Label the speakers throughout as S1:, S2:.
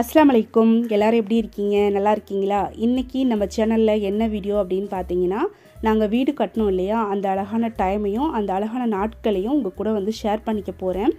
S1: அஸ்லாம் வலைக்கும் எல்லோரும் எப்படி இருக்கீங்க நல்லா இருக்கீங்களா இன்றைக்கி நம்ம சேனலில் என்ன வீடியோ அப்படின்னு பார்த்தீங்கன்னா நாங்கள் வீடு கட்டணும் இல்லையா அந்த அழகான டைமையும் அந்த அழகான நாட்களையும் உங்கள் கூட வந்து ஷேர் பண்ணிக்க போகிறேன்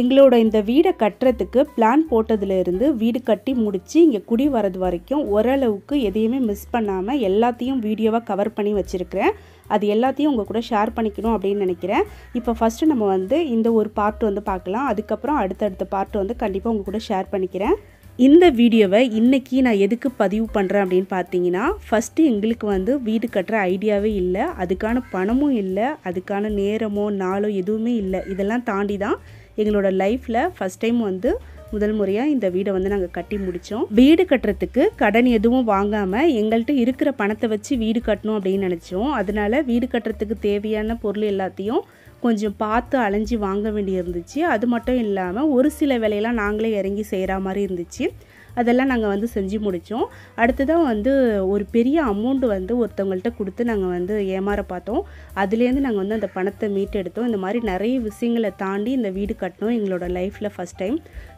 S1: எங்களோட இந்த வீடை கட்டுறதுக்கு பிளான் போட்டதுலேருந்து வீடு கட்டி முடித்து இங்கே குடி வரது வரைக்கும் ஓரளவுக்கு எதையுமே மிஸ் பண்ணாமல் எல்லாத்தையும் வீடியோவாக கவர் பண்ணி வச்சுருக்கிறேன் அது எல்லாத்தையும் உங்கள் கூட ஷேர் பண்ணிக்கணும் அப்படின்னு நினைக்கிறேன் இப்போ ஃபஸ்ட்டு நம்ம வந்து இந்த ஒரு பார்ட் வந்து பார்க்கலாம் அதுக்கப்புறம் அடுத்தடுத்த பார்ட் வந்து கண்டிப்பாக உங்கள் கூட ஷேர் பண்ணிக்கிறேன் இந்த வீடியோவை இன்றைக்கி நான் எதுக்கு பதிவு பண்ணுறேன் அப்படின்னு பார்த்தீங்கன்னா ஃபஸ்ட்டு எங்களுக்கு வந்து வீடு கட்டுற ஐடியாவே இல்லை அதுக்கான பணமும் இல்லை அதுக்கான நேரமோ நாளோ எதுவுமே இல்லை இதெல்லாம் தாண்டி தான் எங்களோட லைஃப்பில் ஃபஸ்ட் டைம் வந்து முதல் முறையாக இந்த வீடை வந்து நாங்கள் கட்டி முடித்தோம் வீடு கட்டுறதுக்கு கடன் எதுவும் வாங்காமல் எங்கள்கிட்ட இருக்கிற பணத்தை வச்சு வீடு கட்டணும் அப்படின்னு நினச்சோம் அதனால் வீடு கட்டுறதுக்கு தேவையான பொருள் எல்லாத்தையும் கொஞ்சம் பார்த்து அலைஞ்சி வாங்க வேண்டி இருந்துச்சு அது மட்டும் இல்லாமல் ஒரு சில வேலையெல்லாம் நாங்களே இறங்கி செய்கிற மாதிரி இருந்துச்சு அதெல்லாம் நாங்கள் வந்து செஞ்சு முடித்தோம் அடுத்ததான் வந்து ஒரு பெரிய அமௌண்ட்டு வந்து ஒருத்தவங்கள்ட்ட கொடுத்து நாங்கள் வந்து ஏமாற பார்த்தோம் அதுலேருந்து நாங்கள் வந்து அந்த பணத்தை மீட்டெடுத்தோம் இந்த மாதிரி நிறைய விஷயங்களை தாண்டி இந்த வீடு கட்டணும் எங்களோட லைஃப்பில் ஃபஸ்ட் டைம்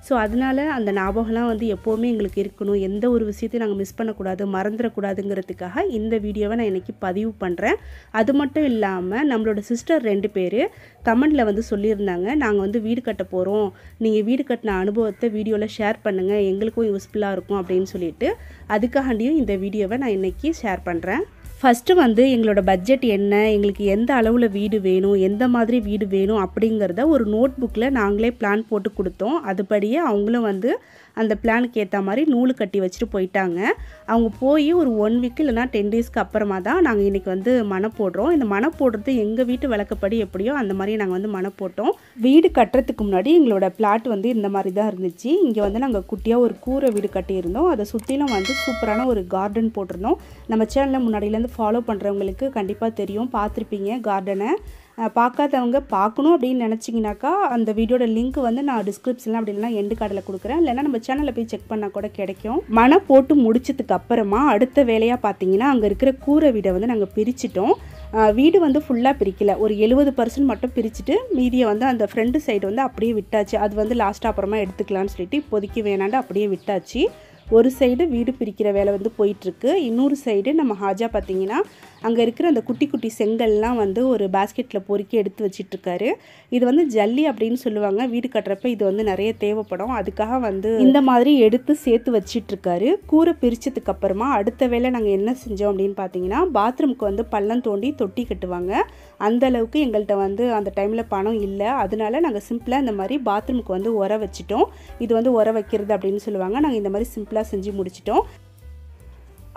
S1: ஸோ அதனால் அந்த ஞாபகம்லாம் வந்து எப்போவுமே எங்களுக்கு இருக்கணும் எந்த ஒரு விஷயத்தையும் நாங்கள் மிஸ் பண்ணக்கூடாது மறந்துடக்கூடாதுங்கிறதுக்காக இந்த வீடியோவை நான் இன்றைக்கி பதிவு பண்ணுறேன் அது மட்டும் இல்லாமல் நம்மளோட சிஸ்டர் ரெண்டு பேர் கமெண்டில் வந்து சொல்லியிருந்தாங்க நாங்கள் வந்து வீடு கட்ட போகிறோம் நீங்கள் வீடு கட்டின அனுபவத்தை வீடியோவில் ஷேர் பண்ணுங்கள் எங்களுக்கும் யூஸ் யூஸ்ஃபுல்லாக இருக்கும் அப்படின்னு சொல்லிட்டு அதுக்காண்டியும் இந்த வீடியோவை நான் இன்றைக்கி ஷேர் பண்ணுறேன் ஃபஸ்ட்டு வந்து எங்களோட பட்ஜெட் என்ன எங்களுக்கு எந்த அளவில் வீடு வேணும் எந்த மாதிரி வீடு வேணும் அப்படிங்கிறத ஒரு நோட் புக்கில் நாங்களே பிளான் போட்டு கொடுத்தோம் அதுபடியே அவங்களும் வந்து அந்த பிளானுக்கு ஏற்ற மாதிரி நூல் கட்டி வச்சுட்டு போயிட்டாங்க அவங்க போய் ஒரு ஒன் வீக் இல்லைனா டென் டேஸ்க்கு அப்புறமா தான் நாங்கள் இன்றைக்கி வந்து மன போடுறோம் இந்த மன போடுறது எங்கள் வீட்டு விளக்கப்படி எப்படியோ அந்த மாதிரி நாங்கள் வந்து மன போட்டோம் வீடு கட்டுறதுக்கு முன்னாடி எங்களோட பிளாட் வந்து இந்த மாதிரி தான் இருந்துச்சு இங்கே வந்து நாங்கள் குட்டியாக ஒரு கூரை வீடு கட்டியிருந்தோம் அதை சுற்றிலும் வந்து சூப்பரான ஒரு கார்டன் போட்டிருந்தோம் நம்ம சேனலில் முன்னாடியிலேருந்து ஃபாலோ பண்ணுறவங்களுக்கு கண்டிப்பாக தெரியும் பார்த்துருப்பீங்க கார்டனை பார்க்காதவங்க பார்க்கணும் அப்படின்னு நினச்சிங்கனாக்கா அந்த வீடியோட லிங்க் வந்து நான் டிஸ்கிரிப்ஷனில் அப்படி இல்லைனா எண்டு கார்டில் கொடுக்குறேன் இல்லைனா நம்ம சேனலில் போய் செக் பண்ணால் கூட கிடைக்கும் மனை போட்டு முடிச்சதுக்கு அப்புறமா அடுத்த வேலையாக பார்த்தீங்கன்னா அங்கே இருக்கிற கூரை வீடை வந்து நாங்கள் பிரிச்சிட்டோம் வீடு வந்து ஃபுல்லாக பிரிக்கல ஒரு எழுபது பர்சன்ட் மட்டும் பிரிச்சுட்டு மீதியை வந்து அந்த ஃப்ரண்ட் சைடு வந்து அப்படியே விட்டாச்சு அது வந்து லாஸ்ட்டாக அப்புறமா எடுத்துக்கலான்னு சொல்லிட்டு இப்போதைக்கு வேணாண்டு அப்படியே விட்டாச்சு ஒரு சைடு வீடு பிரிக்கிற வேலை வந்து போயிட்டுருக்கு இன்னொரு சைடு நம்ம ஹாஜா பார்த்திங்கன்னா அங்கே இருக்கிற அந்த குட்டி குட்டி செங்கல்லாம் வந்து ஒரு பேஸ்கெட்டில் பொறுக்கி எடுத்து வச்சிட்ருக்காரு இது வந்து ஜல்லி அப்படின்னு சொல்லுவாங்க வீடு கட்டுறப்ப இது வந்து நிறைய தேவைப்படும் அதுக்காக வந்து இந்த மாதிரி எடுத்து சேர்த்து வச்சிட்ருக்காரு கூரை பிரித்ததுக்கு அப்புறமா அடுத்த வேலை நாங்கள் என்ன செஞ்சோம் அப்படின்னு பார்த்தீங்கன்னா பாத்ரூம்க்கு வந்து பள்ளம் தோண்டி தொட்டி கட்டுவாங்க அந்த அளவுக்கு எங்கள்கிட்ட வந்து அந்த டைமில் பணம் இல்லை அதனால நாங்கள் சிம்பிளாக இந்த மாதிரி பாத்ரூமுக்கு வந்து உர வச்சிட்டோம் இது வந்து உர வைக்கிறது அப்படின்னு சொல்லுவாங்க நாங்கள் இந்த மாதிரி சிம்பிளாக செஞ்சு முடிச்சிட்டோம்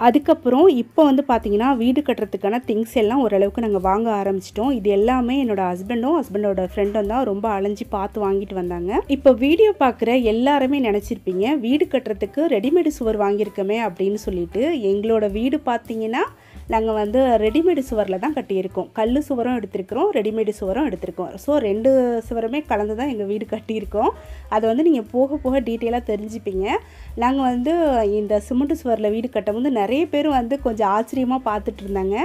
S1: அதுக்கப்புறம் இப்போ வந்து பார்த்திங்கன்னா வீடு கட்டுறதுக்கான திங்ஸ் எல்லாம் ஓரளவுக்கு நாங்கள் வாங்க ஆரம்பிச்சிட்டோம் இது எல்லாமே என்னோட ஹஸ்பண்டும் ஹஸ்பண்டோட ஃப்ரெண்டும் தான் ரொம்ப அலைஞ்சி பார்த்து வாங்கிட்டு வந்தாங்க இப்போ வீடியோ பார்க்குற எல்லாருமே நினச்சிருப்பீங்க வீடு கட்டுறதுக்கு ரெடிமேடு சுவர் வாங்கியிருக்கமே அப்படின்னு சொல்லிட்டு எங்களோட வீடு பார்த்தீங்கன்னா நாங்கள் வந்து ரெடிமேடு சுவரில் தான் கட்டியிருக்கோம் கல் சுவரும் எடுத்திருக்கிறோம் ரெடிமேடு சுவரும் எடுத்திருக்கோம் ஸோ ரெண்டு சுவருமே கலந்து தான் எங்கள் வீடு கட்டியிருக்கோம் அதை வந்து நீங்கள் போக போக டீட்டெயிலாக தெரிஞ்சுப்பீங்க நாங்கள் வந்து இந்த சிமெண்ட் சுவரில் வீடு கட்டும்போது நிறைய பேர் வந்து கொஞ்சம் ஆச்சரியமாக பார்த்துட்டு இருந்தாங்க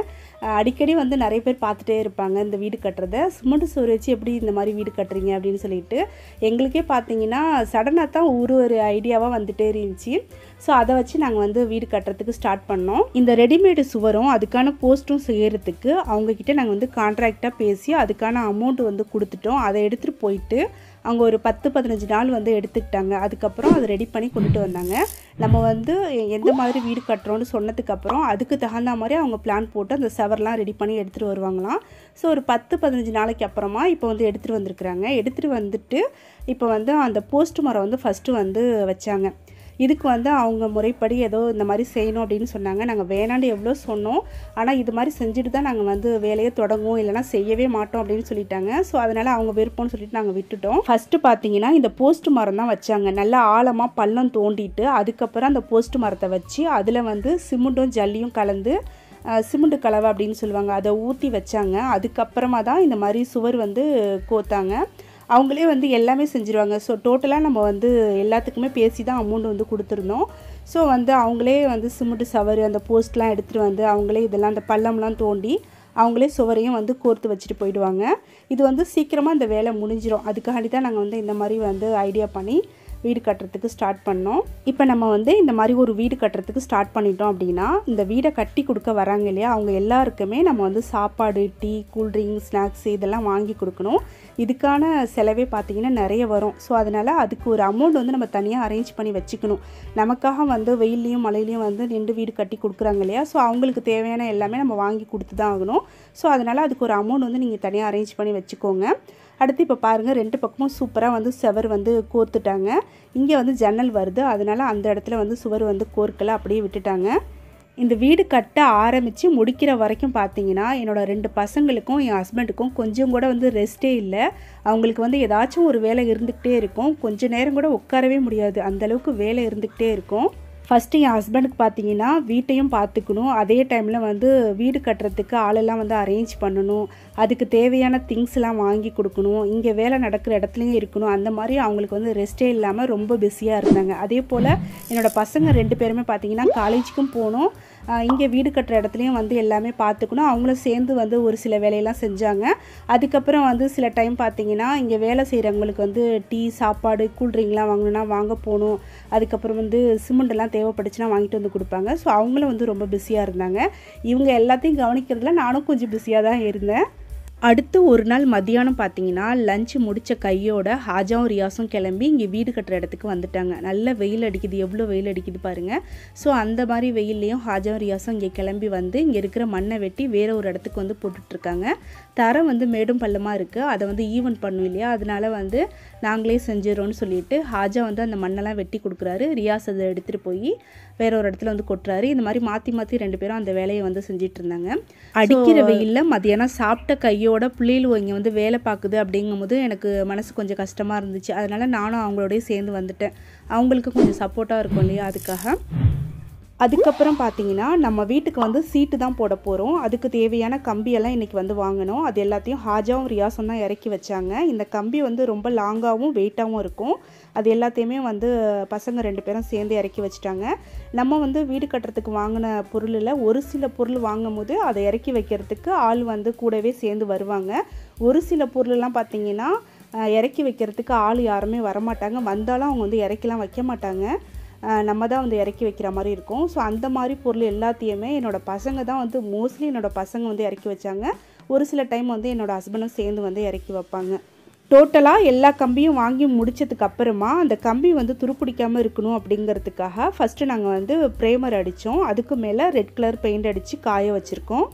S1: அடிக்கடி வந்து நிறைய பேர் பார்த்துட்டே இருப்பாங்க இந்த வீடு கட்டுறத சுமண்டு சோறு வச்சு எப்படி இந்த மாதிரி வீடு கட்டுறீங்க அப்படின்னு சொல்லிட்டு எங்களுக்கே பார்த்தீங்கன்னா சடனாக தான் ஒரு ஒரு ஐடியாவாக வந்துட்டே இருந்துச்சு ஸோ அதை வச்சு நாங்கள் வந்து வீடு கட்டுறதுக்கு ஸ்டார்ட் பண்ணோம் இந்த ரெடிமேடு சுவரும் அதுக்கான போஸ்ட்டும் செய்கிறதுக்கு அவங்கக்கிட்ட நாங்கள் வந்து கான்ட்ராக்டாக பேசி அதுக்கான அமௌண்ட் வந்து கொடுத்துட்டோம் அதை எடுத்துகிட்டு போயிட்டு அவங்க ஒரு பத்து பதினஞ்சு நாள் வந்து எடுத்துக்கிட்டாங்க அதுக்கப்புறம் அதை ரெடி பண்ணி கொண்டுட்டு வந்தாங்க நம்ம வந்து எந்த மாதிரி வீடு கட்டுறோன்னு சொன்னதுக்கப்புறம் அதுக்கு தகுந்த மாதிரி அவங்க பிளான் போட்டு அந்த செவர்லாம் ரெடி பண்ணி எடுத்துகிட்டு வருவாங்களாம் ஸோ ஒரு பத்து பதினஞ்சு நாளைக்கு அப்புறமா இப்போ வந்து எடுத்துகிட்டு வந்திருக்கிறாங்க எடுத்துகிட்டு வந்துட்டு இப்போ வந்து அந்த போஸ்ட் மரம் வந்து ஃபஸ்ட்டு வந்து வச்சாங்க இதுக்கு வந்து அவங்க முறைப்படி ஏதோ இந்த மாதிரி செய்யணும் அப்படின்னு சொன்னாங்க நாங்கள் வேணான்னு எவ்வளோ சொன்னோம் ஆனால் இது மாதிரி செஞ்சுட்டு தான் நாங்கள் வந்து வேலையை தொடங்குவோம் இல்லைனா செய்யவே மாட்டோம் அப்படின்னு சொல்லிட்டாங்க ஸோ அதனால் அவங்க விருப்பம்னு சொல்லிட்டு நாங்கள் விட்டுட்டோம் ஃபஸ்ட்டு பார்த்தீங்கன்னா இந்த போஸ்ட் மரம் தான் வச்சாங்க நல்லா ஆழமாக பள்ளம் தோண்டிட்டு அதுக்கப்புறம் அந்த போஸ்ட் மரத்தை வச்சு அதில் வந்து சிமெண்ட்டும் ஜல்லியும் கலந்து சிமெண்ட் கலவை அப்படின்னு சொல்லுவாங்க அதை ஊற்றி வச்சாங்க அதுக்கப்புறமா தான் இந்த மாதிரி சுவர் வந்து கோத்தாங்க அவங்களே வந்து எல்லாமே செஞ்சுருவாங்க ஸோ டோட்டலாக நம்ம வந்து எல்லாத்துக்குமே பேசி தான் அமௌண்ட் வந்து கொடுத்துருந்தோம் ஸோ வந்து அவங்களே வந்து சிமெண்ட் சவறு அந்த போஸ்ட்லாம் எடுத்துகிட்டு வந்து அவங்களே இதெல்லாம் அந்த பள்ளம்லாம் தோண்டி அவங்களே சுவரையும் வந்து கோர்த்து வச்சுட்டு போயிடுவாங்க இது வந்து சீக்கிரமாக அந்த வேலை முடிஞ்சிடும் அதுக்காண்டி தான் நாங்கள் வந்து இந்த மாதிரி வந்து ஐடியா பண்ணி வீடு கட்டுறதுக்கு ஸ்டார்ட் பண்ணோம் இப்போ நம்ம வந்து இந்த மாதிரி ஒரு வீடு கட்டுறதுக்கு ஸ்டார்ட் பண்ணிட்டோம் அப்படின்னா இந்த வீடை கட்டி கொடுக்க வராங்க இல்லையா அவங்க எல்லாருக்குமே நம்ம வந்து சாப்பாடு டீ கூல்ட்ரிங்க் ஸ்நாக்ஸ் இதெல்லாம் வாங்கி கொடுக்கணும் இதுக்கான செலவே பார்த்தீங்கன்னா நிறைய வரும் ஸோ அதனால் அதுக்கு ஒரு அமௌண்ட் வந்து நம்ம தனியாக அரேஞ்ச் பண்ணி வச்சுக்கணும் நமக்காக வந்து வெயிலையும் மழையிலையும் வந்து ரெண்டு வீடு கட்டி கொடுக்குறாங்க இல்லையா ஸோ அவங்களுக்கு தேவையான எல்லாமே நம்ம வாங்கி கொடுத்து தான் ஆகணும் ஸோ அதனால் அதுக்கு ஒரு அமௌண்ட் வந்து நீங்கள் தனியாக அரேஞ்ச் பண்ணி வச்சுக்கோங்க அடுத்து இப்போ பாருங்கள் ரெண்டு பக்கமும் சூப்பராக வந்து செவர் வந்து கோர்த்துட்டாங்க இங்கே வந்து ஜன்னல் வருது அதனால் அந்த இடத்துல வந்து சுவர் வந்து கோர்க்கலை அப்படியே விட்டுட்டாங்க இந்த வீடு கட்ட ஆரம்பித்து முடிக்கிற வரைக்கும் பார்த்தீங்கன்னா என்னோடய ரெண்டு பசங்களுக்கும் என் ஹஸ்பண்டுக்கும் கொஞ்சம் கூட வந்து ரெஸ்ட்டே இல்லை அவங்களுக்கு வந்து ஏதாச்சும் ஒரு வேலை இருந்துக்கிட்டே இருக்கும் கொஞ்சம் நேரம் கூட உட்காரவே முடியாது அந்தளவுக்கு வேலை இருந்துக்கிட்டே இருக்கும் ஃபஸ்ட்டு என் ஹஸ்பண்டுக்கு பார்த்தீங்கன்னா வீட்டையும் பார்த்துக்கணும் அதே டைமில் வந்து வீடு கட்டுறதுக்கு ஆளெல்லாம் வந்து அரேஞ்ச் பண்ணணும் அதுக்கு தேவையான திங்ஸ்லாம் வாங்கி கொடுக்கணும் இங்கே வேலை நடக்கிற இடத்துலையும் இருக்கணும் அந்த மாதிரி அவங்களுக்கு வந்து ரெஸ்ட்டே இல்லாமல் ரொம்ப பிஸியாக இருந்தாங்க அதே போல் என்னோடய பசங்க ரெண்டு பேருமே பார்த்தீங்கன்னா காலேஜுக்கும் போகணும் இங்கே வீடு கட்டுற இடத்துலையும் வந்து எல்லாமே பார்த்துக்கணும் அவங்களும் சேர்ந்து வந்து ஒரு சில வேலையெல்லாம் செஞ்சாங்க அதுக்கப்புறம் வந்து சில டைம் பார்த்திங்கன்னா இங்கே வேலை செய்கிறவங்களுக்கு வந்து டீ சாப்பாடு கூல்ட்ரிங்க்லாம் வாங்கணுன்னா வாங்க போகணும் அதுக்கப்புறம் வந்து சிமெண்ட்லாம் தேவைப்பட்டுச்சுன்னா வாங்கிட்டு வந்து கொடுப்பாங்க ஸோ அவங்களும் வந்து ரொம்ப பிஸியாக இருந்தாங்க இவங்க எல்லாத்தையும் கவனிக்கிறதுல நானும் கொஞ்சம் பிஸியாக தான் இருந்தேன் அடுத்து ஒரு நாள் மதியானம் பார்த்தீங்கன்னா லஞ்சு முடித்த கையோட ஹாஜாவும் ரியாஸும் கிளம்பி இங்கே வீடு கட்டுற இடத்துக்கு வந்துட்டாங்க நல்ல வெயில் அடிக்குது எவ்வளோ வெயில் அடிக்குது பாருங்கள் ஸோ அந்த மாதிரி வெயில்லையும் ஹாஜாவும் ரியாஸும் இங்கே கிளம்பி வந்து இங்கே இருக்கிற மண்ணை வெட்டி வேறு ஒரு இடத்துக்கு வந்து போட்டுட்ருக்காங்க தரம் வந்து மேடும் பள்ளமாக இருக்குது அதை வந்து ஈவன் பண்ணும் இல்லையா அதனால் வந்து நாங்களே செஞ்சிடறோன்னு சொல்லிட்டு ஹாஜா வந்து அந்த மண்ணெல்லாம் வெட்டி கொடுக்குறாரு ரியாஸ் அதை எடுத்துகிட்டு போய் வேற ஒரு இடத்துல வந்து கொட்டுறாரு இந்த மாதிரி மாற்றி மாற்றி ரெண்டு பேரும் அந்த வேலையை வந்து செஞ்சிட்டு இருந்தாங்க அடிக்கிற வெயிலில் மதியானம் சாப்பிட்ட கையோ கையோட பிள்ளைகளும் இங்கே வந்து வேலை பார்க்குது அப்படிங்கும்போது எனக்கு மனசு கொஞ்சம் கஷ்டமாக இருந்துச்சு அதனால் நானும் அவங்களோடய சேர்ந்து வந்துட்டேன் அவங்களுக்கு கொஞ்சம் சப்போர்ட்டாக இருக்கும் இல்லையா அதுக்காக அதுக்கப்புறம் பார்த்தீங்கன்னா நம்ம வீட்டுக்கு வந்து சீட்டு தான் போட போகிறோம் அதுக்கு தேவையான கம்பியெல்லாம் இன்றைக்கி வந்து வாங்கினோம் அது எல்லாத்தையும் ஹாஜாவும் ரியாசம் தான் இறக்கி வச்சாங்க இந்த கம்பி வந்து ரொம்ப லாங்காகவும் வெயிட்டாகவும் இருக்கும் அது எல்லாத்தையுமே வந்து பசங்க ரெண்டு பேரும் சேர்ந்து இறக்கி வச்சுட்டாங்க நம்ம வந்து வீடு கட்டுறதுக்கு வாங்கின பொருளில் ஒரு சில பொருள் வாங்கும் போது அதை இறக்கி வைக்கிறதுக்கு ஆள் வந்து கூடவே சேர்ந்து வருவாங்க ஒரு சில பொருளெல்லாம் பார்த்திங்கன்னா இறக்கி வைக்கிறதுக்கு ஆள் யாருமே வரமாட்டாங்க வந்தாலும் அவங்க வந்து இறக்கிலாம் வைக்க மாட்டாங்க நம்ம தான் வந்து இறக்கி வைக்கிற மாதிரி இருக்கும் ஸோ அந்த மாதிரி பொருள் எல்லாத்தையுமே என்னோடய பசங்க தான் வந்து மோஸ்ட்லி என்னோடய பசங்க வந்து இறக்கி வச்சாங்க ஒரு சில டைம் வந்து என்னோடய ஹஸ்பண்டும் சேர்ந்து வந்து இறக்கி வைப்பாங்க டோட்டலாக எல்லா கம்பியும் வாங்கி முடித்ததுக்கு அப்புறமா அந்த கம்பி வந்து துருப்பிடிக்காமல் இருக்கணும் அப்படிங்கிறதுக்காக ஃபஸ்ட்டு நாங்கள் வந்து ப்ரேமர் அடித்தோம் அதுக்கு மேலே ரெட் கலர் பெயிண்ட் அடித்து காய வச்சுருக்கோம்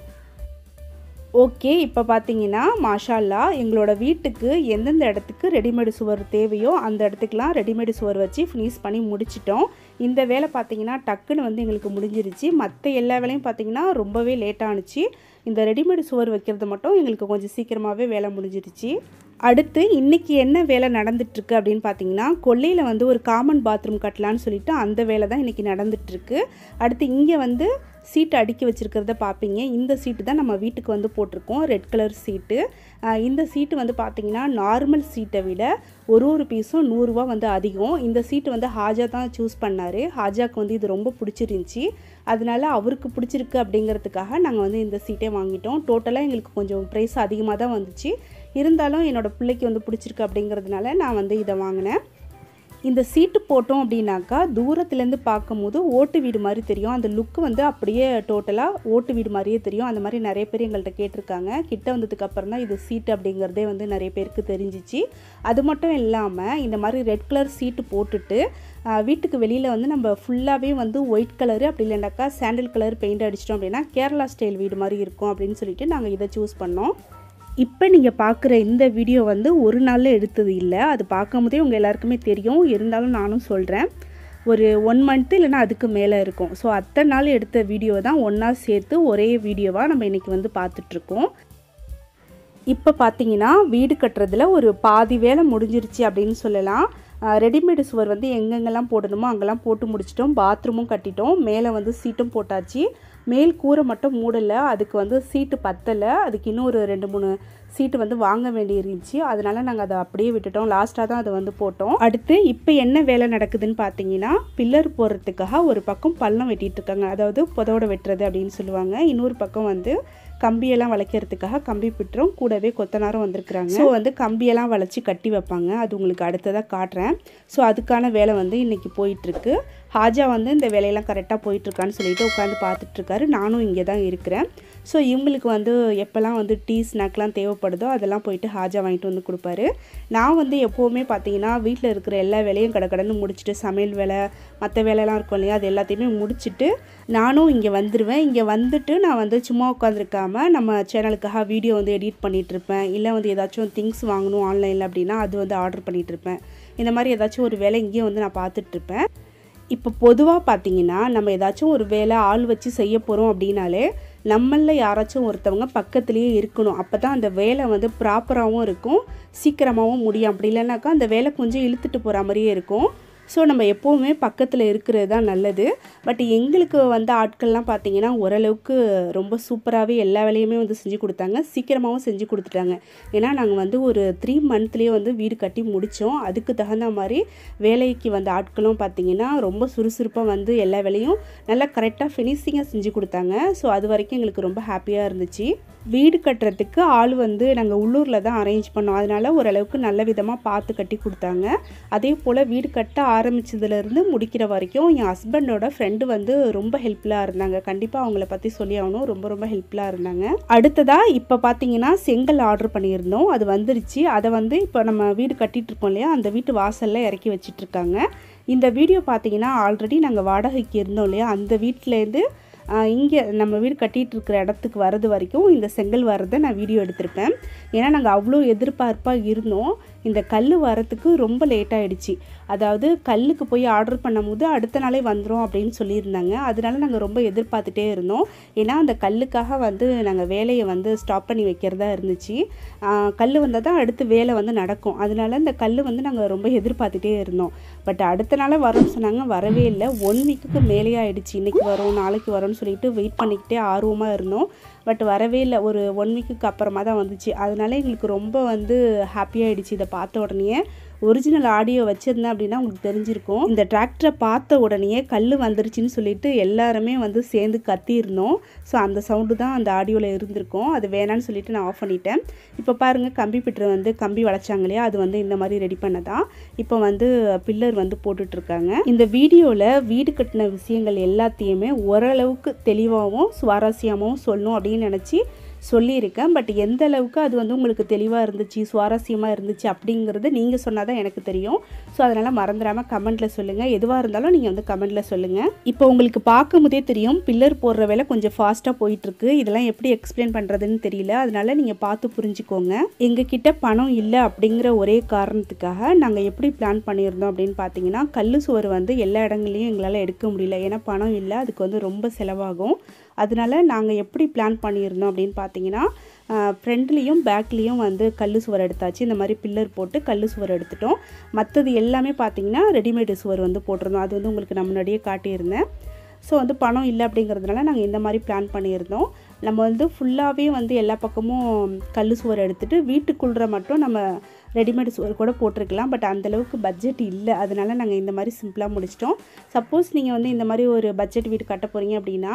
S1: ஓகே இப்போ பார்த்தீங்கன்னா மாஷால்லா எங்களோட வீட்டுக்கு எந்தெந்த இடத்துக்கு ரெடிமேடு சுவர் தேவையோ அந்த இடத்துக்குலாம் ரெடிமேடு சுவர் வச்சு ஃபினிஷ் பண்ணி முடிச்சிட்டோம் இந்த வேலை பார்த்திங்கன்னா டக்குன்னு வந்து எங்களுக்கு முடிஞ்சிருச்சு மற்ற எல்லா வேலையும் பார்த்திங்கன்னா ரொம்பவே லேட்டானுச்சு இந்த ரெடிமேடு சுவர் வைக்கிறது மட்டும் எங்களுக்கு கொஞ்சம் சீக்கிரமாகவே வேலை முடிஞ்சிருச்சு அடுத்து இன்றைக்கி என்ன வேலை நடந்துட்டுருக்கு அப்படின்னு பார்த்தீங்கன்னா கொல்லையில் வந்து ஒரு காமன் பாத்ரூம் கட்டலான்னு சொல்லிட்டு அந்த வேலை தான் இன்றைக்கி நடந்துகிட்ருக்கு அடுத்து இங்கே வந்து சீட்டு அடுக்கி வச்சுருக்கிறத பார்ப்பீங்க இந்த சீட்டு தான் நம்ம வீட்டுக்கு வந்து போட்டிருக்கோம் ரெட் கலர் சீட்டு இந்த சீட்டு வந்து பார்த்திங்கன்னா நார்மல் சீட்டை விட ஒரு ஒரு பீஸும் நூறுரூவா வந்து அதிகம் இந்த சீட்டு வந்து ஹாஜா தான் சூஸ் பண்ணார் ஹாஜாவுக்கு வந்து இது ரொம்ப பிடிச்சிருந்துச்சி அதனால் அவருக்கு பிடிச்சிருக்கு அப்படிங்கிறதுக்காக நாங்கள் வந்து இந்த சீட்டே வாங்கிட்டோம் டோட்டலாக எங்களுக்கு கொஞ்சம் ப்ரைஸ் அதிகமாக தான் வந்துச்சு இருந்தாலும் என்னோடய பிள்ளைக்கு வந்து பிடிச்சிருக்கு அப்படிங்கிறதுனால நான் வந்து இதை வாங்கினேன் இந்த சீட்டு போட்டோம் அப்படின்னாக்கா தூரத்துலேருந்து பார்க்கும்போது ஓட்டு வீடு மாதிரி தெரியும் அந்த லுக்கு வந்து அப்படியே டோட்டலாக ஓட்டு வீடு மாதிரியே தெரியும் அந்த மாதிரி நிறைய பேர் எங்கள்கிட்ட கேட்டிருக்காங்க கிட்ட வந்ததுக்கு அப்புறம் தான் இது சீட்டு அப்படிங்கிறதே வந்து நிறைய பேருக்கு தெரிஞ்சிச்சு அது மட்டும் இல்லாமல் இந்த மாதிரி ரெட் கலர் சீட்டு போட்டுட்டு வீட்டுக்கு வெளியில் வந்து நம்ம ஃபுல்லாகவே வந்து ஒயிட் கலரு அப்படி இல்லைனாக்கா சாண்டில் கலர் பெயிண்ட் அடிச்சிட்டோம் அப்படின்னா கேரளா ஸ்டைல் வீடு மாதிரி இருக்கும் அப்படின்னு சொல்லிட்டு நாங்கள் இதை சூஸ் பண்ணோம் இப்போ நீங்கள் பார்க்குற இந்த வீடியோ வந்து ஒரு நாளில் எடுத்தது இல்லை அது பார்க்கும்போதே உங்கள் எல்லாருக்குமே தெரியும் இருந்தாலும் நானும் சொல்கிறேன் ஒரு ஒன் மந்த்து இல்லைன்னா அதுக்கு மேலே இருக்கும் ஸோ அத்தனை நாள் எடுத்த வீடியோ தான் ஒன்றா சேர்த்து ஒரே வீடியோவாக நம்ம இன்றைக்கி வந்து பார்த்துட்ருக்கோம் இப்போ பார்த்தீங்கன்னா வீடு கட்டுறதுல ஒரு பாதி வேலை முடிஞ்சிருச்சு அப்படின்னு சொல்லலாம் ரெடிமேடு சுவர் வந்து எங்கெங்கெல்லாம் போடணுமோ அங்கெல்லாம் போட்டு முடிச்சிட்டோம் பாத்ரூமும் கட்டிட்டோம் மேலே வந்து சீட்டும் போட்டாச்சு மேல் கூரை மட்டும் மூடலை அதுக்கு வந்து சீட்டு பத்தலை அதுக்கு இன்னும் ஒரு ரெண்டு மூணு சீட்டு வந்து வாங்க வேண்டி இருந்துச்சு அதனால் நாங்கள் அதை அப்படியே விட்டுட்டோம் லாஸ்ட்டாக தான் அதை வந்து போட்டோம் அடுத்து இப்போ என்ன வேலை நடக்குதுன்னு பார்த்தீங்கன்னா பில்லர் போடுறதுக்காக ஒரு பக்கம் பள்ளம் வெட்டிகிட்டு இருக்காங்க அதாவது புதோட வெட்டுறது அப்படின்னு சொல்லுவாங்க இன்னொரு பக்கம் வந்து கம்பியெல்லாம் வளைக்கிறதுக்காக கம்பி பிட்டுறோம் கூடவே கொத்தனாரும் வந்திருக்கிறாங்க ஸோ வந்து கம்பியெல்லாம் வளைச்சி கட்டி வைப்பாங்க அது உங்களுக்கு அடுத்ததாக காட்டுறேன் ஸோ அதுக்கான வேலை வந்து இன்றைக்கி போயிட்டுருக்கு ஹாஜா வந்து இந்த வேலையெல்லாம் கரெக்டாக போயிட்டுருக்கான்னு சொல்லிட்டு உட்காந்து பார்த்துட்ருக்காரு நானும் இங்கே தான் இருக்கிறேன் ஸோ இவங்களுக்கு வந்து எப்போல்லாம் வந்து டீ ஸ்நாக்லாம் தேவைப்படுதோ அதெல்லாம் போயிட்டு ஹாஜா வாங்கிட்டு வந்து கொடுப்பாரு நான் வந்து எப்போவுமே பார்த்தீங்கன்னா வீட்டில் இருக்கிற எல்லா வேலையும் கடக்கடன்னு முடிச்சுட்டு சமையல் வேலை மற்ற வேலையெல்லாம் இருக்கும் இல்லையா அது எல்லாத்தையுமே முடிச்சுட்டு நானும் இங்கே வந்துடுவேன் இங்கே வந்துட்டு நான் வந்து சும்மா உட்காந்துருக்காமல் நம்ம சேனலுக்காக வீடியோ வந்து எடிட் பண்ணிகிட்ருப்பேன் இல்லை வந்து ஏதாச்சும் திங்ஸ் வாங்கணும் ஆன்லைனில் அப்படின்னா அது வந்து ஆர்டர் பண்ணிகிட்ருப்பேன் இந்த மாதிரி ஏதாச்சும் ஒரு வேலை இங்கேயே வந்து நான் பார்த்துட்ருப்பேன் இப்போ பொதுவாக பார்த்தீங்கன்னா நம்ம ஏதாச்சும் ஒரு வேலை ஆள் வச்சு செய்ய போகிறோம் அப்படின்னாலே நம்மளில் யாராச்சும் ஒருத்தவங்க பக்கத்துலேயே இருக்கணும் அப்போ தான் அந்த வேலை வந்து ப்ராப்பராகவும் இருக்கும் சீக்கிரமாகவும் முடியும் அப்படி இல்லைனாக்கா அந்த வேலை கொஞ்சம் இழுத்துட்டு போகிற மாதிரியே இருக்கும் ஸோ நம்ம எப்போவுமே பக்கத்தில் இருக்கிறது தான் நல்லது பட் எங்களுக்கு வந்த ஆட்கள்லாம் பார்த்தீங்கன்னா ஓரளவுக்கு ரொம்ப சூப்பராகவே எல்லா வேலையுமே வந்து செஞ்சு கொடுத்தாங்க சீக்கிரமாகவும் செஞ்சு கொடுத்துட்டாங்க ஏன்னா நாங்கள் வந்து ஒரு த்ரீ மந்த்லேயே வந்து வீடு கட்டி முடித்தோம் அதுக்கு தகுந்த மாதிரி வேலைக்கு வந்த ஆட்களும் பார்த்திங்கன்னா ரொம்ப சுறுசுறுப்பாக வந்து எல்லா வேலையும் நல்லா கரெக்டாக ஃபினிஷிங்காக செஞ்சு கொடுத்தாங்க ஸோ அது வரைக்கும் எங்களுக்கு ரொம்ப ஹாப்பியாக இருந்துச்சு வீடு கட்டுறதுக்கு ஆள் வந்து நாங்கள் உள்ளூரில் தான் அரேஞ்ச் பண்ணோம் அதனால் ஓரளவுக்கு நல்ல விதமாக பார்த்து கட்டி கொடுத்தாங்க அதே போல் வீடு கட்ட ஆரம்பித்ததுலேருந்து முடிக்கிற வரைக்கும் என் ஹஸ்பண்டோட ஃப்ரெண்டு வந்து ரொம்ப ஹெல்ப்ஃபுல்லாக இருந்தாங்க கண்டிப்பாக அவங்கள பற்றி சொல்லி ஆகணும் ரொம்ப ரொம்ப ஹெல்ப்ஃபுல்லாக இருந்தாங்க அடுத்ததாக இப்போ பார்த்தீங்கன்னா செங்கல் ஆர்டர் பண்ணியிருந்தோம் அது வந்துருச்சு அதை வந்து இப்போ நம்ம வீடு கட்டிகிட்ருக்கோம் இல்லையா அந்த வீட்டு வாசலில் இறக்கி வச்சிட்ருக்காங்க இந்த வீடியோ பார்த்தீங்கன்னா ஆல்ரெடி நாங்கள் வாடகைக்கு இருந்தோம் இல்லையா அந்த வீட்டிலேருந்து இங்கே நம்ம வீடு கட்டிகிட்டு இருக்கிற இடத்துக்கு வர்றது வரைக்கும் இந்த செங்கல் வர்றதை நான் வீடியோ எடுத்திருப்பேன் ஏன்னா நாங்கள் அவ்வளோ எதிர்பார்ப்பாக இருந்தோம் இந்த கல் வரத்துக்கு ரொம்ப லேட் ஆகிடுச்சு அதாவது கல்லுக்கு போய் ஆர்டர் பண்ணும்போது அடுத்த நாளே வந்துடும் அப்படின்னு சொல்லியிருந்தாங்க அதனால நாங்கள் ரொம்ப எதிர்பார்த்துட்டே இருந்தோம் ஏன்னா அந்த கல்லுக்காக வந்து நாங்கள் வேலையை வந்து ஸ்டாப் பண்ணி வைக்கிறதா இருந்துச்சு கல் வந்தால் தான் அடுத்து வேலை வந்து நடக்கும் அதனால இந்த கல் வந்து நாங்கள் ரொம்ப எதிர்பார்த்துட்டே இருந்தோம் பட் அடுத்த நாளே வரோம்னு சொன்னாங்க வரவே இல்லை ஒன் வீக்குக்கு மேலே ஆகிடுச்சு இன்றைக்கி வரும் நாளைக்கு வரோம்னு சொல்லிட்டு வெயிட் பண்ணிக்கிட்டே ஆர்வமாக இருந்தோம் பட் வரவே இல்லை ஒரு ஒன் வீக்குக்கு அப்புறமா தான் வந்துச்சு அதனால எங்களுக்கு ரொம்ப வந்து ஹாப்பியாகிடுச்சு இதை பார்த்த உடனே ஒரிஜினல் ஆடியோ வச்சுருந்தேன் அப்படின்னா உங்களுக்கு தெரிஞ்சிருக்கும் இந்த டிராக்டரை பார்த்த உடனே கல் வந்துருச்சுன்னு சொல்லிட்டு எல்லாருமே வந்து சேர்ந்து கத்தியிருந்தோம் ஸோ அந்த சவுண்டு தான் அந்த ஆடியோவில் இருந்திருக்கும் அது வேணான்னு சொல்லிட்டு நான் ஆஃப் பண்ணிட்டேன் இப்போ பாருங்கள் கம்பி பிட்டர் வந்து கம்பி வளைச்சாங்க இல்லையா அது வந்து இந்த மாதிரி ரெடி பண்ணதான் இப்போ வந்து பில்லர் வந்து போட்டுட்ருக்காங்க இந்த வீடியோவில் வீடு கட்டின விஷயங்கள் எல்லாத்தையுமே ஓரளவுக்கு தெளிவாகவும் சுவாரஸ்யமாகவும் சொல்லணும் அப்படின்னு நினச்சி சொல்லியிருக்கேன் பட் எந்த அளவுக்கு அது வந்து உங்களுக்கு தெளிவாக இருந்துச்சு சுவாரஸ்யமாக இருந்துச்சு அப்படிங்கிறது நீங்கள் சொன்னால் தான் எனக்கு தெரியும் ஸோ அதனால் மறந்துடாமல் கமெண்ட்டில் சொல்லுங்கள் எதுவாக இருந்தாலும் நீங்கள் வந்து கமெண்ட்டில் சொல்லுங்கள் இப்போ உங்களுக்கு பார்க்கும்போதே தெரியும் பில்லர் போடுற வேலை கொஞ்சம் ஃபாஸ்ட்டாக போயிட்டுருக்கு இதெல்லாம் எப்படி எக்ஸ்பிளைன் பண்ணுறதுன்னு தெரியல அதனால் நீங்கள் பார்த்து புரிஞ்சுக்கோங்க எங்ககிட்ட பணம் இல்லை அப்படிங்கிற ஒரே காரணத்துக்காக நாங்கள் எப்படி பிளான் பண்ணியிருந்தோம் அப்படின்னு பார்த்தீங்கன்னா கல் சுவர் வந்து எல்லா இடங்களையும் எங்களால் எடுக்க முடியல ஏன்னா பணம் இல்லை அதுக்கு வந்து ரொம்ப செலவாகும் அதனால் நாங்கள் எப்படி பிளான் பண்ணியிருந்தோம் அப்படின்னு பார்த்தீங்கன்னா ஃப்ரண்ட்லேயும் பேக்லேயும் வந்து கல் சுவர் எடுத்தாச்சு இந்த மாதிரி பில்லர் போட்டு கல் சுவர் எடுத்துட்டோம் மற்றது எல்லாமே பார்த்திங்கன்னா ரெடிமேடு சுவர் வந்து போட்டிருந்தோம் அது வந்து உங்களுக்கு நம்ம முன்னாடியே காட்டியிருந்தேன் ஸோ வந்து பணம் இல்லை அப்படிங்கிறதுனால நாங்கள் இந்த மாதிரி பிளான் பண்ணியிருந்தோம் நம்ம வந்து ஃபுல்லாகவே வந்து எல்லா பக்கமும் கல் சுவர் எடுத்துகிட்டு வீட்டுக்குள்ளே மட்டும் நம்ம ரெடிமேட் சோறு கூட போட்டிருக்கலாம் பட் அந்தளவுக்கு பட்ஜெட் இல்லை அதனால் நாங்கள் இந்த மாதிரி சிம்பிளாக முடிச்சிட்டோம் சப்போஸ் நீங்கள் வந்து இந்த மாதிரி ஒரு பட்ஜெட் வீடு கட்ட போகிறீங்க அப்படின்னா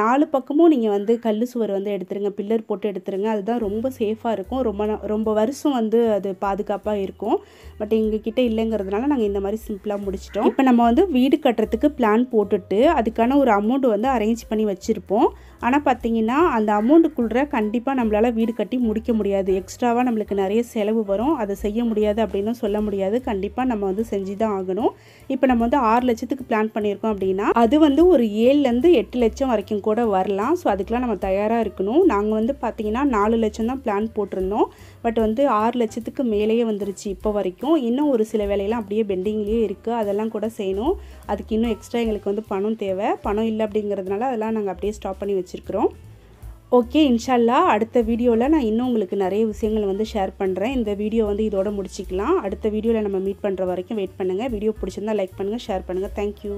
S1: நாலு பக்கமும் நீங்கள் வந்து கல் சுவர் வந்து எடுத்துருங்க பில்லர் போட்டு எடுத்துருங்க அதுதான் ரொம்ப சேஃபாக இருக்கும் ரொம்ப ரொம்ப வருஷம் வந்து அது பாதுகாப்பாக இருக்கும் பட் எங்கள் கிட்டே இல்லைங்கிறதுனால நாங்கள் இந்த மாதிரி சிம்பிளாக முடிச்சிட்டோம் இப்போ நம்ம வந்து வீடு கட்டுறதுக்கு பிளான் போட்டுட்டு அதுக்கான ஒரு அமௌண்ட் வந்து அரேஞ்ச் பண்ணி வச்சுருப்போம் ஆனால் பார்த்தீங்கன்னா அந்த அமௌண்ட்டுக்குள்ளே கண்டிப்பாக நம்மளால் வீடு கட்டி முடிக்க முடியாது எக்ஸ்ட்ராவாக நம்மளுக்கு நிறைய செலவு வரும் அது அதை செய்ய முடியாது அப்படின்னு சொல்ல முடியாது கண்டிப்பாக நம்ம வந்து செஞ்சு தான் ஆகணும் இப்போ நம்ம வந்து ஆறு லட்சத்துக்கு பிளான் பண்ணியிருக்கோம் அப்படின்னா அது வந்து ஒரு ஏழுலேருந்து எட்டு லட்சம் வரைக்கும் கூட வரலாம் ஸோ அதுக்கெலாம் நம்ம தயாராக இருக்கணும் நாங்கள் வந்து பார்த்திங்கன்னா நாலு லட்சம் தான் பிளான் போட்டிருந்தோம் பட் வந்து ஆறு லட்சத்துக்கு மேலேயே வந்துருச்சு இப்போ வரைக்கும் இன்னும் ஒரு சில வேலையெல்லாம் அப்படியே பெண்டிங்லேயே இருக்குது அதெல்லாம் கூட செய்யணும் அதுக்கு இன்னும் எக்ஸ்ட்ரா எங்களுக்கு வந்து பணம் தேவை பணம் இல்லை அப்படிங்கிறதுனால அதெல்லாம் நாங்கள் அப்படியே ஸ்டாப் பண்ணி வச்சுருக்கிறோம் ஓகே இன்ஷால்லா அடுத்த வீடியோவில் நான் இன்னும் உங்களுக்கு நிறைய விஷயங்கள் வந்து ஷேர் பண்ணுறேன் இந்த வீடியோ வந்து இதோட முடிச்சிக்கலாம் அடுத்த வீடியோவில் நம்ம மீட் பண்ணுற வரைக்கும் வெயிட் பண்ணுங்கள் வீடியோ பிடிச்சிருந்தா லைக் பண்ணுங்கள் ஷேர் பண்ணுங்கள் தேங்க்யூ